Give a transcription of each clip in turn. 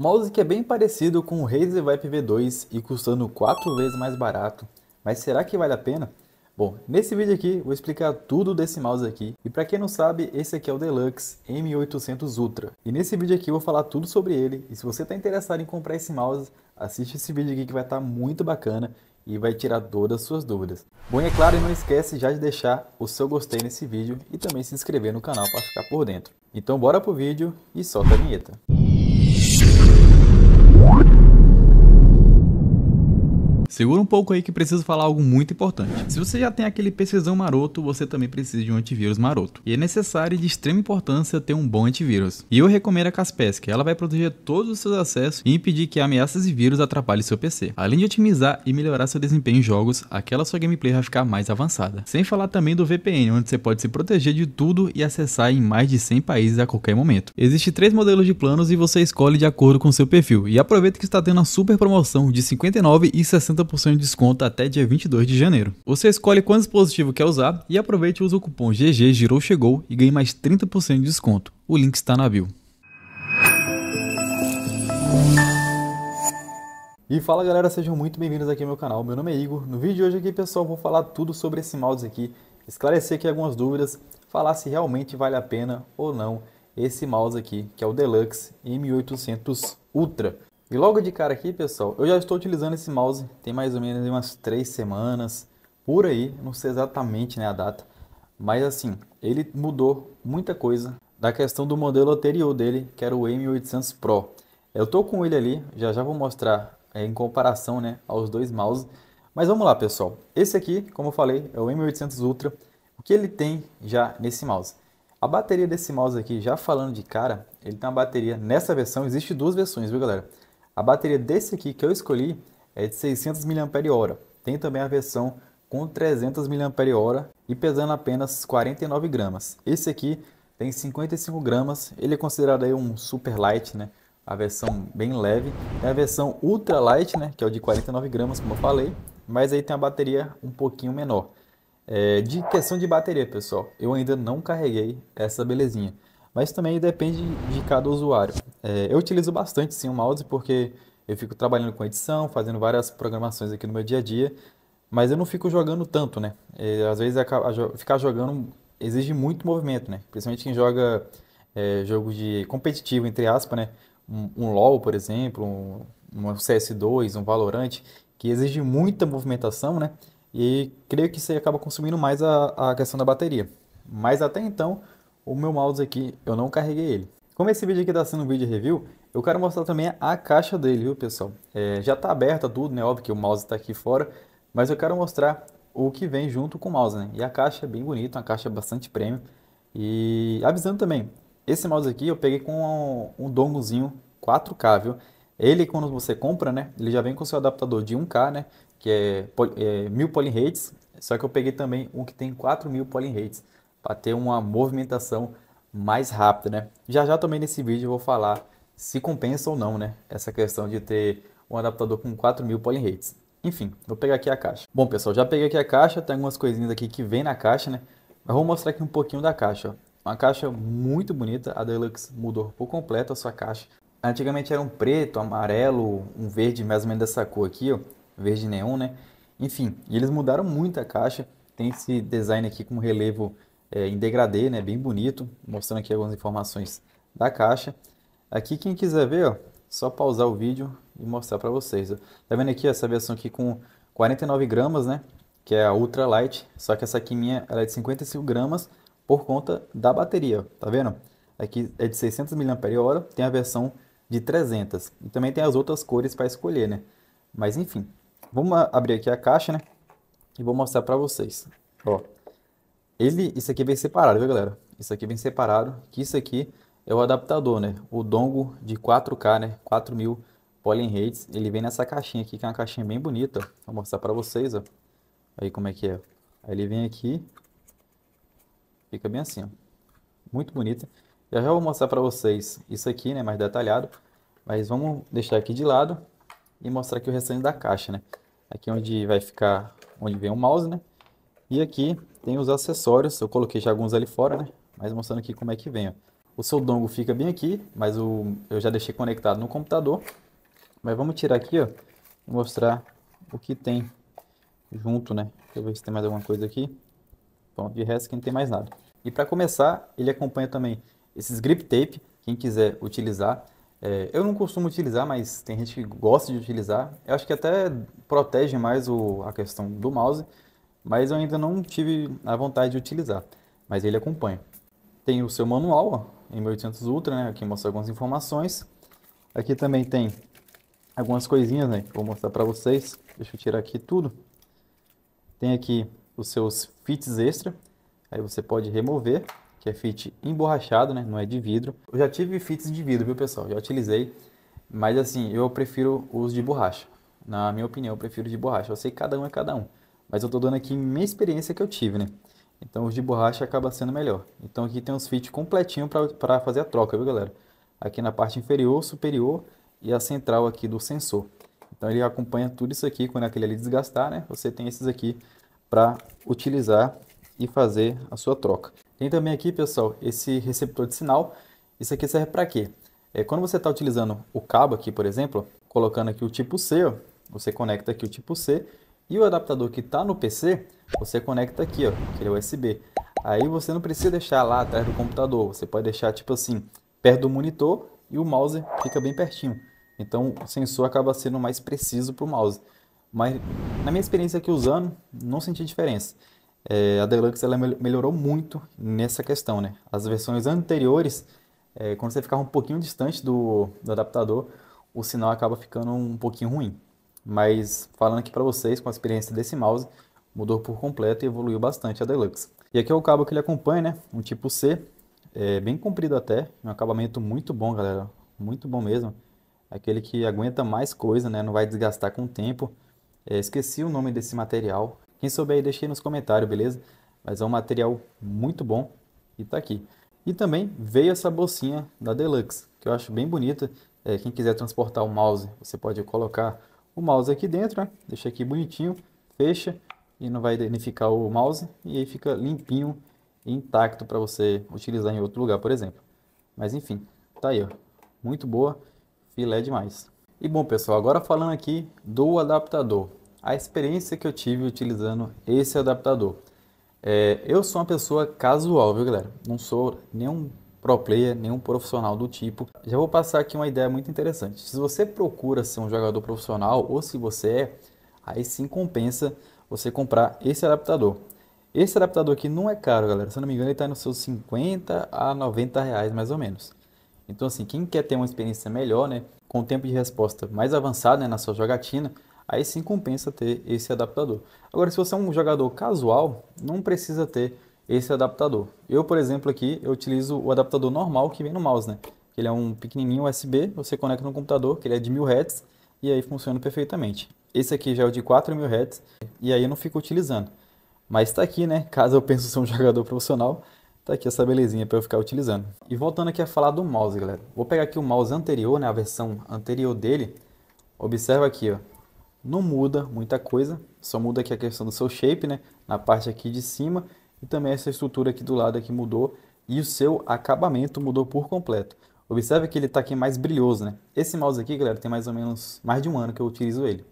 mouse que é bem parecido com o Razer Vibe V2 e custando 4 vezes mais barato, mas será que vale a pena? Bom, nesse vídeo aqui vou explicar tudo desse mouse aqui e para quem não sabe, esse aqui é o Deluxe M800 Ultra. E nesse vídeo aqui eu vou falar tudo sobre ele e se você está interessado em comprar esse mouse, assiste esse vídeo aqui que vai estar tá muito bacana e vai tirar todas as suas dúvidas. Bom, e é claro, não esquece já de deixar o seu gostei nesse vídeo e também se inscrever no canal para ficar por dentro. Então bora pro vídeo e solta a vinheta. Segura um pouco aí que preciso falar algo muito importante. Se você já tem aquele PCzão maroto, você também precisa de um antivírus maroto. E é necessário e de extrema importância ter um bom antivírus. E eu recomendo a Kaspersky, ela vai proteger todos os seus acessos e impedir que ameaças e vírus atrapalhem seu PC. Além de otimizar e melhorar seu desempenho em jogos, aquela sua gameplay vai ficar mais avançada. Sem falar também do VPN, onde você pode se proteger de tudo e acessar em mais de 100 países a qualquer momento. Existem três modelos de planos e você escolhe de acordo com seu perfil. E aproveita que está tendo a super promoção de 59 e 60 50% de desconto até dia 22 de janeiro. Você escolhe qual dispositivo quer usar e aproveite e usa o cupom GG Girou Chegou e ganhe mais 30% de desconto. O link está na bio. E fala galera, sejam muito bem-vindos aqui ao meu canal. Meu nome é Igor. No vídeo de hoje aqui, pessoal, vou falar tudo sobre esse mouse aqui, esclarecer aqui algumas dúvidas, falar se realmente vale a pena ou não esse mouse aqui, que é o Deluxe M800 Ultra. E logo de cara aqui, pessoal, eu já estou utilizando esse mouse tem mais ou menos umas 3 semanas, por aí, não sei exatamente né, a data, mas assim, ele mudou muita coisa da questão do modelo anterior dele, que era o M800 Pro. Eu estou com ele ali, já já vou mostrar é, em comparação né, aos dois mouses, mas vamos lá pessoal, esse aqui, como eu falei, é o M800 Ultra, o que ele tem já nesse mouse? A bateria desse mouse aqui, já falando de cara, ele tem uma bateria nessa versão, existe duas versões, viu galera? A bateria desse aqui que eu escolhi é de 600 mAh. Tem também a versão com 300 mAh e pesando apenas 49 gramas. Esse aqui tem 55 gramas, ele é considerado aí um super light, né? A versão bem leve. Tem a versão ultra light, né? Que é o de 49 gramas, como eu falei. Mas aí tem a bateria um pouquinho menor. É, de questão de bateria, pessoal, eu ainda não carreguei essa belezinha. Mas também depende de cada usuário. É, eu utilizo bastante sim o mouse porque eu fico trabalhando com edição, fazendo várias programações aqui no meu dia a dia, mas eu não fico jogando tanto, né? É, às vezes ficar jogando exige muito movimento, né? Principalmente quem joga é, jogos de competitivo, entre aspas, né? Um, um LoL, por exemplo, um, um CS2, um Valorant, que exige muita movimentação, né? E creio que isso aí acaba consumindo mais a, a questão da bateria. Mas até então, o meu mouse aqui, eu não carreguei ele. Como esse vídeo aqui está sendo um vídeo review, eu quero mostrar também a caixa dele, viu pessoal? É, já está aberta tudo, né? Óbvio que o mouse está aqui fora, mas eu quero mostrar o que vem junto com o mouse, né? E a caixa é bem bonita, uma caixa bastante premium. E avisando também, esse mouse aqui eu peguei com um, um dongozinho 4K, viu? Ele, quando você compra, né? Ele já vem com seu adaptador de 1K, né? Que é, é 1000 polling rates. Só que eu peguei também um que tem 4000 polling rates. Para ter uma movimentação mais rápida, né? Já já também nesse vídeo eu vou falar se compensa ou não, né? Essa questão de ter um adaptador com 4000 polling rates. Enfim, vou pegar aqui a caixa. Bom, pessoal, já peguei aqui a caixa, tem algumas coisinhas aqui que vem na caixa, né? Mas vou mostrar aqui um pouquinho da caixa, ó. Uma caixa muito bonita, a Deluxe mudou por completo a sua caixa. Antigamente era um preto, amarelo, um verde mais ou menos dessa cor aqui, ó, verde neon, né? Enfim, eles mudaram muito a caixa. Tem esse design aqui com relevo é, em degradê, né, bem bonito, mostrando aqui algumas informações da caixa. Aqui quem quiser ver, ó, só pausar o vídeo e mostrar para vocês. Ó. Tá vendo aqui essa versão aqui com 49 gramas, né, que é a Ultra Light, só que essa aqui minha ela é de 55 gramas por conta da bateria, ó. tá vendo? Aqui é de 600 mAh, tem a versão de 300 e também tem as outras cores para escolher, né? Mas enfim, vamos abrir aqui a caixa, né? E vou mostrar para vocês. Ó, ele, isso aqui vem separado, viu, galera? Isso aqui vem separado, que isso aqui é o adaptador, né? O dongo de 4K, né? 4000 rates. Ele vem nessa caixinha aqui, que é uma caixinha bem bonita. Vou mostrar pra vocês, ó. Aí como é que é. Aí ele vem aqui. Fica bem assim, ó. Muito bonita. Já já vou mostrar pra vocês isso aqui, né? Mais detalhado. Mas vamos deixar aqui de lado e mostrar aqui o restante da caixa, né? Aqui onde vai ficar, onde vem o mouse, né? E aqui tem os acessórios, eu coloquei já alguns ali fora, né? Mas mostrando aqui como é que vem, ó. O seu dongo fica bem aqui, mas o, eu já deixei conectado no computador. Mas vamos tirar aqui, ó, e mostrar o que tem junto, né? Deixa eu ver se tem mais alguma coisa aqui. Pronto, de resto aqui não tem mais nada. E para começar, ele acompanha também esses grip tape, quem quiser utilizar. É, eu não costumo utilizar, mas tem gente que gosta de utilizar. Eu acho que até protege mais o, a questão do mouse mas eu ainda não tive a vontade de utilizar, mas ele acompanha. Tem o seu manual, ó, em 1800 Ultra, né? Aqui mostra algumas informações. Aqui também tem algumas coisinhas, né? Que eu vou mostrar para vocês. Deixa eu tirar aqui tudo. Tem aqui os seus fits extra. Aí você pode remover, que é fit emborrachado, né? Não é de vidro. Eu já tive fits de vidro, viu, pessoal? Já utilizei. Mas assim, eu prefiro os de borracha. Na minha opinião, eu prefiro de borracha. Eu sei que cada um é cada um. Mas eu estou dando aqui minha experiência que eu tive, né? Então os de borracha acaba sendo melhor. Então aqui tem uns fit completinho para fazer a troca, viu galera? Aqui na parte inferior, superior e a central aqui do sensor. Então ele acompanha tudo isso aqui, quando aquele ali desgastar, né? Você tem esses aqui para utilizar e fazer a sua troca. Tem também aqui, pessoal, esse receptor de sinal. Isso aqui serve para quê? É, quando você está utilizando o cabo aqui, por exemplo, colocando aqui o tipo C, ó, você conecta aqui o tipo C e o adaptador que está no PC, você conecta aqui, ó, que é USB. Aí você não precisa deixar lá atrás do computador, você pode deixar tipo assim, perto do monitor e o mouse fica bem pertinho. Então o sensor acaba sendo mais preciso para o mouse. Mas na minha experiência aqui usando, não senti diferença. É, a Deluxe ela melhorou muito nessa questão, né? As versões anteriores, é, quando você ficava um pouquinho distante do, do adaptador, o sinal acaba ficando um pouquinho ruim. Mas falando aqui para vocês, com a experiência desse mouse, mudou por completo e evoluiu bastante a Deluxe. E aqui é o cabo que ele acompanha, né? Um tipo C, é, bem comprido até, um acabamento muito bom, galera, muito bom mesmo. Aquele que aguenta mais coisa, né? Não vai desgastar com o tempo. É, esqueci o nome desse material. Quem souber aí, deixa aí nos comentários, beleza? Mas é um material muito bom e tá aqui. E também veio essa bolsinha da Deluxe, que eu acho bem bonita. É, quem quiser transportar o mouse, você pode colocar o mouse aqui dentro, né? deixa aqui bonitinho, fecha e não vai danificar o mouse e aí fica limpinho e intacto para você utilizar em outro lugar, por exemplo. Mas enfim, tá aí, ó. muito boa, filé demais. E bom pessoal, agora falando aqui do adaptador, a experiência que eu tive utilizando esse adaptador. É, eu sou uma pessoa casual, viu galera? Não sou nenhum pro player, nenhum profissional do tipo. Já vou passar aqui uma ideia muito interessante. Se você procura ser um jogador profissional ou se você é, aí sim compensa você comprar esse adaptador. Esse adaptador aqui não é caro, galera. Se eu não me engano, ele está nos seus 50 a 90 reais mais ou menos. Então, assim, quem quer ter uma experiência melhor, né, com tempo de resposta mais avançado né, na sua jogatina, aí sim compensa ter esse adaptador. Agora, se você é um jogador casual, não precisa ter esse é adaptador. Eu, por exemplo, aqui eu utilizo o adaptador normal que vem no mouse, né? Ele é um pequenininho USB, você conecta no computador, que ele é de 1000 Hz e aí funciona perfeitamente. Esse aqui já é o de 4000 Hz e aí eu não fico utilizando. Mas está aqui, né? Caso eu pense ser um jogador profissional, está aqui essa belezinha para eu ficar utilizando. E voltando aqui a falar do mouse, galera. Vou pegar aqui o mouse anterior, né, a versão anterior dele. Observa aqui, ó. Não muda muita coisa, só muda aqui a questão do seu shape, né, na parte aqui de cima e também essa estrutura aqui do lado aqui mudou e o seu acabamento mudou por completo. Observe que ele está aqui mais brilhoso, né? Esse mouse aqui, galera, tem mais ou menos mais de um ano que eu utilizo ele.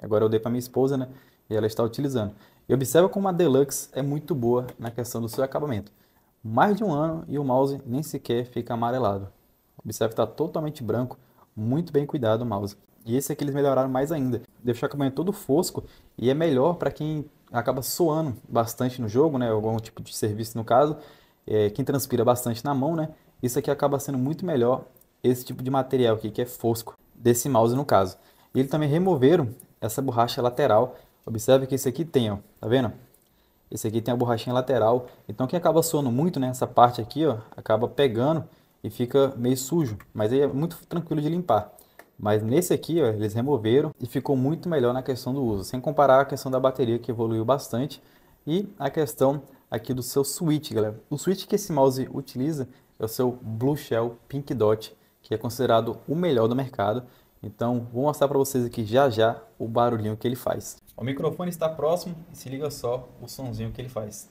Agora eu dei para minha esposa, né? E ela está utilizando. E observa como a Deluxe é muito boa na questão do seu acabamento. Mais de um ano e o mouse nem sequer fica amarelado. Observe que está totalmente branco, muito bem cuidado o mouse. E esse aqui eles melhoraram mais ainda. Deixou o acabamento é todo fosco e é melhor para quem acaba suando bastante no jogo, né? Algum tipo de serviço no caso, é, quem transpira bastante na mão, né? Isso aqui acaba sendo muito melhor esse tipo de material aqui, que é fosco, desse mouse no caso. E eles também removeram essa borracha lateral. Observe que esse aqui tem, ó, tá vendo? Esse aqui tem a borrachinha lateral. Então quem acaba suando muito, né, essa parte aqui, ó, acaba pegando e fica meio sujo, mas aí é muito tranquilo de limpar. Mas nesse aqui, ó, eles removeram e ficou muito melhor na questão do uso. Sem comparar a questão da bateria, que evoluiu bastante, e a questão aqui do seu switch, galera. O switch que esse mouse utiliza é o seu Blue Shell Pink Dot, que é considerado o melhor do mercado. Então, vou mostrar para vocês aqui já já o barulhinho que ele faz. O microfone está próximo e se liga só o sonzinho que ele faz.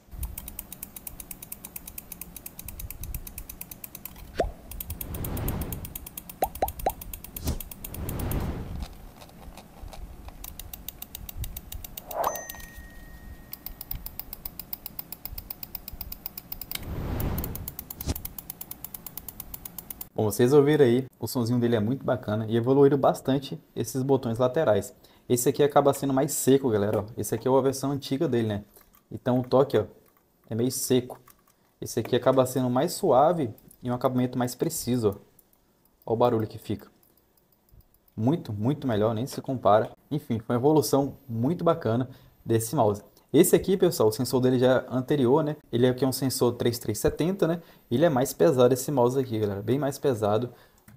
Bom, vocês ouviram aí, o sonzinho dele é muito bacana e evoluíram bastante esses botões laterais. Esse aqui acaba sendo mais seco, galera, ó. Esse aqui é a versão antiga dele, né? Então o toque, ó, é meio seco. Esse aqui acaba sendo mais suave e um acabamento mais preciso, Olha o barulho que fica. Muito, muito melhor, nem se compara. Enfim, foi uma evolução muito bacana desse mouse. Esse aqui, pessoal, o sensor dele já é anterior, né? Ele aqui é um sensor 3370, né? Ele é mais pesado esse mouse aqui, galera, bem mais pesado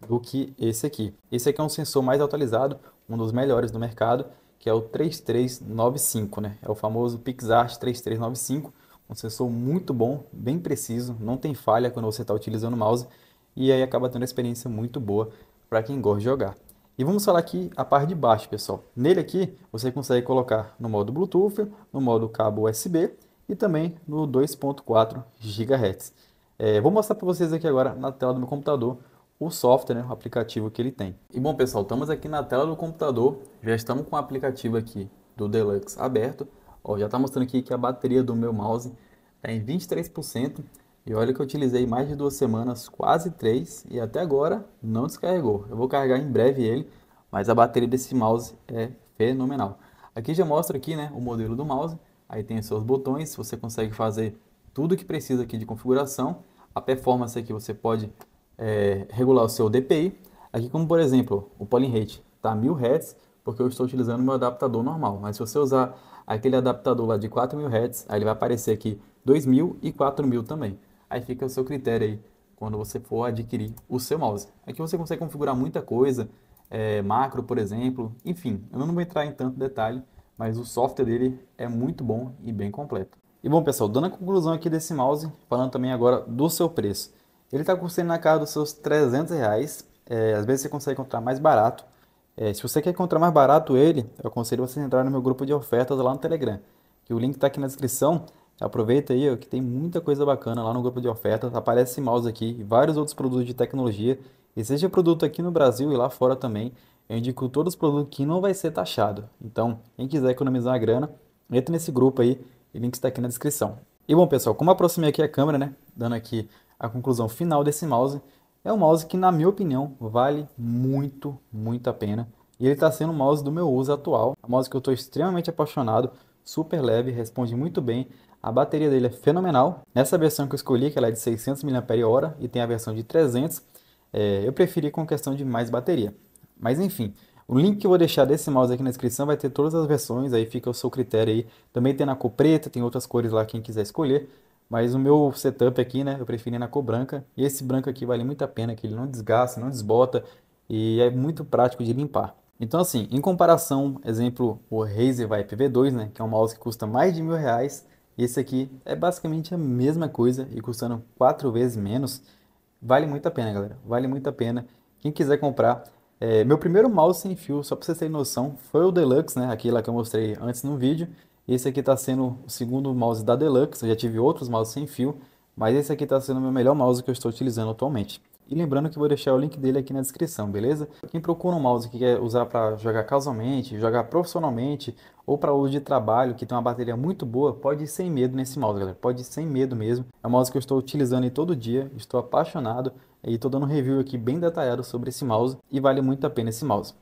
do que esse aqui. Esse aqui é um sensor mais atualizado, um dos melhores do mercado, que é o 3395, né? É o famoso PixArt 3395, um sensor muito bom, bem preciso, não tem falha quando você está utilizando o mouse e aí acaba tendo uma experiência muito boa para quem gosta de jogar. E vamos falar aqui a parte de baixo, pessoal. Nele aqui, você consegue colocar no modo Bluetooth, no modo cabo USB e também no 2.4 GHz. É, vou mostrar para vocês aqui agora na tela do meu computador o software, né, o aplicativo que ele tem. E bom pessoal, estamos aqui na tela do computador, já estamos com o aplicativo aqui do Deluxe aberto. Ó, já está mostrando aqui que a bateria do meu mouse está em 23%. E olha que eu utilizei mais de duas semanas, quase três, e até agora não descarregou. Eu vou carregar em breve ele, mas a bateria desse mouse é fenomenal. Aqui já mostra aqui, né, o modelo do mouse. Aí tem os seus botões, você consegue fazer tudo que precisa aqui de configuração. A performance aqui você pode é, regular o seu DPI. Aqui como por exemplo, o polling rate está 1000 Hz, porque eu estou utilizando meu adaptador normal. Mas se você usar aquele adaptador lá de 4000 Hz, aí ele vai aparecer aqui 2000 e 4000 também. Aí fica o seu critério aí, quando você for adquirir o seu mouse. Aqui você consegue configurar muita coisa, é, macro, por exemplo, enfim, eu não vou entrar em tanto detalhe, mas o software dele é muito bom e bem completo. E bom pessoal, dando a conclusão aqui desse mouse, falando também agora do seu preço. Ele está custando na casa dos seus 300 reais, é, às vezes você consegue encontrar mais barato. É, se você quer encontrar mais barato ele, eu aconselho você a entrar no meu grupo de ofertas lá no Telegram, que o link está aqui na descrição. Aproveita aí ó, que tem muita coisa bacana lá no grupo de ofertas. Aparece esse mouse aqui e vários outros produtos de tecnologia. E seja produto aqui no Brasil e lá fora também, eu indico todos os produtos que não vai ser taxado. Então, quem quiser economizar a grana, entra nesse grupo aí. O link está aqui na descrição. E bom, pessoal, como aproximei aqui a câmera, né? Dando aqui a conclusão final desse mouse. É um mouse que, na minha opinião, vale muito, muito a pena. E ele está sendo o mouse do meu uso atual. É um mouse que eu estou extremamente apaixonado super leve, responde muito bem. A bateria dele é fenomenal. Nessa versão que eu escolhi, que ela é de 600 mAh e tem a versão de 300, é, eu preferi com questão de mais bateria. Mas enfim, o link que eu vou deixar desse mouse aqui na descrição vai ter todas as versões, aí fica o seu critério aí. Também tem na cor preta, tem outras cores lá quem quiser escolher. Mas o meu setup aqui, né, eu preferi na cor branca. E esse branco aqui vale muito a pena, que ele não desgasta, não desbota e é muito prático de limpar. Então assim, em comparação, exemplo, o Razer Vibe V2, né, que é um mouse que custa mais de mil reais, esse aqui é basicamente a mesma coisa e custando quatro vezes menos, vale muito a pena, galera, vale muito a pena. Quem quiser comprar, é, meu primeiro mouse sem fio, só para vocês terem noção, foi o Deluxe, né, aquele lá que eu mostrei antes no vídeo. Esse aqui está sendo o segundo mouse da Deluxe, eu já tive outros mouses sem fio, mas esse aqui está sendo o meu melhor mouse que eu estou utilizando atualmente. E lembrando que vou deixar o link dele aqui na descrição, beleza? Quem procura um mouse que quer usar para jogar casualmente, jogar profissionalmente ou para uso de trabalho, que tem uma bateria muito boa, pode ir sem medo nesse mouse, galera. Pode ir sem medo mesmo. É um mouse que eu estou utilizando todo dia, estou apaixonado e estou dando um review aqui bem detalhado sobre esse mouse e vale muito a pena esse mouse.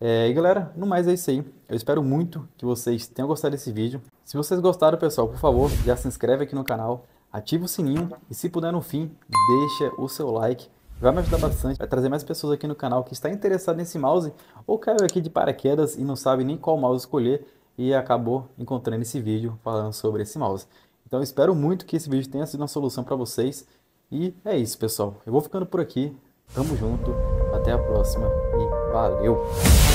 É, e galera, no mais é isso aí. Eu espero muito que vocês tenham gostado desse vídeo. Se vocês gostaram, pessoal, por favor, já se inscreve aqui no canal, ativa o sininho e se puder no fim, deixa o seu like vai me ajudar bastante, vai trazer mais pessoas aqui no canal que está interessado nesse mouse ou caiu aqui de paraquedas e não sabe nem qual mouse escolher e acabou encontrando esse vídeo falando sobre esse mouse. Então espero muito que esse vídeo tenha sido uma solução para vocês e é isso pessoal, eu vou ficando por aqui, tamo junto, até a próxima e valeu!